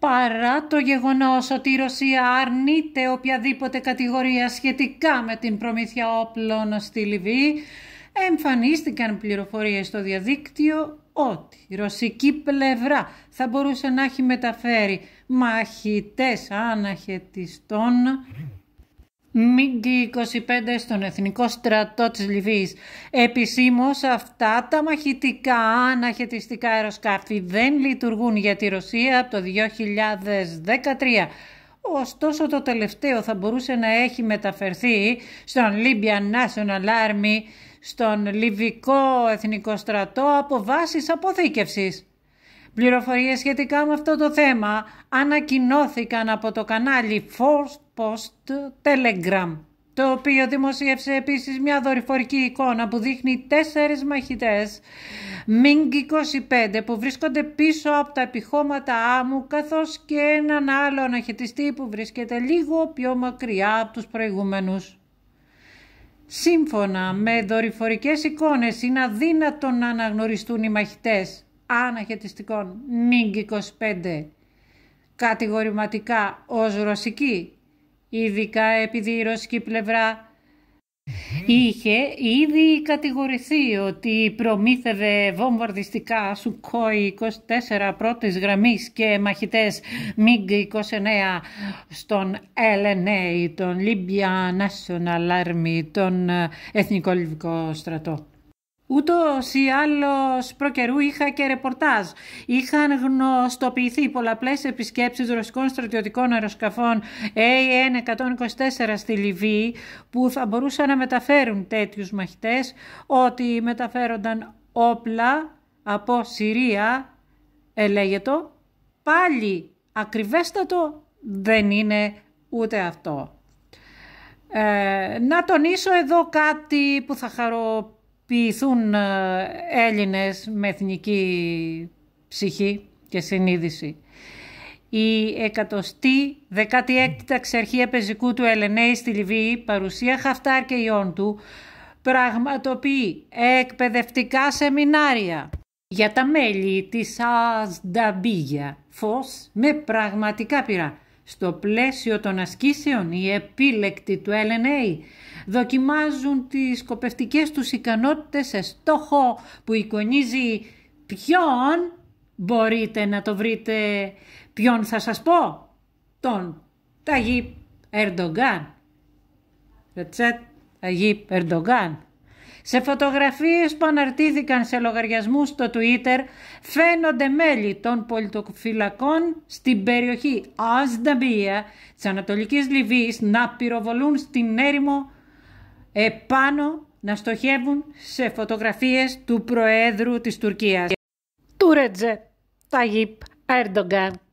παρά το γεγονός ότι η Ρωσία αρνείται οποιαδήποτε κατηγορία σχετικά με την προμήθεια όπλων στη Λιβύη, εμφανίστηκαν πληροφορίες στο διαδίκτυο ότι η ρωσική πλευρά θα μπορούσε να έχει μεταφέρει μαχητές αναχαιτιστών Μίγκη 25 στον Εθνικό Στρατό της Λιβύης. Επισήμως αυτά τα μαχητικά αναχαιτιστικά αεροσκάφη δεν λειτουργούν για τη Ρωσία από το 2013. Ωστόσο το τελευταίο θα μπορούσε να έχει μεταφερθεί στον Libyan National Army, στον Λιβικό Εθνικό Στρατό από βάσεις αποθήκευσης. Πληροφορίες σχετικά με αυτό το θέμα ανακοινώθηκαν από το κανάλι Force post Telegram, το οποίο δημοσίευσε επίσης μια δορυφορική εικόνα που δείχνει τέσσερις μαχητές MiG-25 που βρίσκονται πίσω από τα επιχώματα άμμου καθώς και έναν άλλο αναχαιτιστή που βρίσκεται λίγο πιο μακριά από τους προηγούμενους. Σύμφωνα με δορυφορικές εικόνες είναι αδύνατο να αναγνωριστούν οι μαχητές αναχαιτιστικών MiG-25 κατηγορηματικά ως ρωσικοί ειδικά επειδή η ρωσική πλευρά είχε ήδη κατηγορηθεί ότι προμήθευε βομβαρδιστικά Σουκόι 24 πρώτης γραμμής και μαχητές ΜΙΓ 29 στον LNA, τον Libya National Army, τον Εθνικό Λιβικό Στρατό. Ούτως ή άλλως προκαιρού είχα και ρεπορτάζ. Είχαν γνωστοποιηθεί πολλαπλές επισκέψεις ρωσικών στρατιωτικών αεροσκαφών AN-124 στη Λιβύη που θα μπορούσαν να μεταφέρουν τέτοιους μαχητές, ότι μεταφέρονταν όπλα από Συρία, ελέγετο, πάλι ακριβέστατο δεν είναι ούτε αυτό. Ε, να τονίσω εδώ κάτι που θα χαρώ ποιηθούν ε, Έλληνες με εθνική ψυχή και συνείδηση. Η 116η Ταξιαρχή πεζικού του Ελενέη στη Λιβύη, παρουσία Χαφτάρ και ιών του, πραγματοποιεί εκπαιδευτικά σεμινάρια για τα μέλη της Ασνταμπίγια, φως με πραγματικά πειρά. Στο πλαίσιο των ασκήσεων, οι επίλεκτοι του LNA δοκιμάζουν τις σκοπευτικές τους ικανότητες σε στόχο που εικονίζει ποιον μπορείτε να το βρείτε, ποιον θα σας πω, τον Ταγίπ Ερντογκάν. Ρετσέτ Ταγίπ Ερντογκάν. Σε φωτογραφίες που αναρτήθηκαν σε λογαριασμούς στο Twitter φαίνονται μέλη των πολιτοφυλακών στην περιοχή Ασδαμπία της Ανατολικής Λιβύης να πυροβολούν στην έρημο επάνω να στοχεύουν σε φωτογραφίες του Προέδρου της Τουρκίας του Ρετζε Ταγίπ Ερντογκάν.